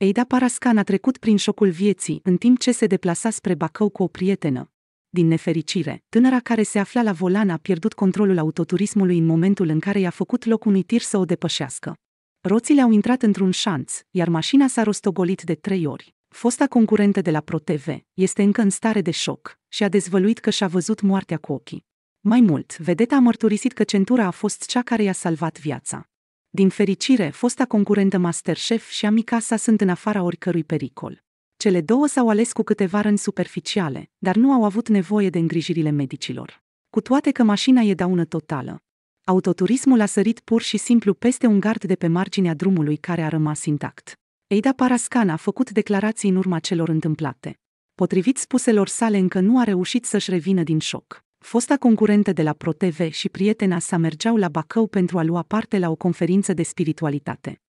Eida Parascan a trecut prin șocul vieții în timp ce se deplasa spre Bacău cu o prietenă. Din nefericire, tânăra care se afla la volan a pierdut controlul autoturismului în momentul în care i-a făcut loc unui tir să o depășească. Roțile au intrat într-un șanț, iar mașina s-a rostogolit de trei ori. Fosta concurentă de la ProTV este încă în stare de șoc și a dezvăluit că și-a văzut moartea cu ochii. Mai mult, vedeta a mărturisit că centura a fost cea care i-a salvat viața. Din fericire, fosta concurentă Masterchef și amica sa sunt în afara oricărui pericol. Cele două s-au ales cu câteva răni superficiale, dar nu au avut nevoie de îngrijirile medicilor. Cu toate că mașina e daună totală. Autoturismul a sărit pur și simplu peste un gard de pe marginea drumului care a rămas intact. Eida Parascan a făcut declarații în urma celor întâmplate. Potrivit spuselor sale, încă nu a reușit să-și revină din șoc. Fosta concurentă de la ProTV și prietena sa mergeau la Bacău pentru a lua parte la o conferință de spiritualitate.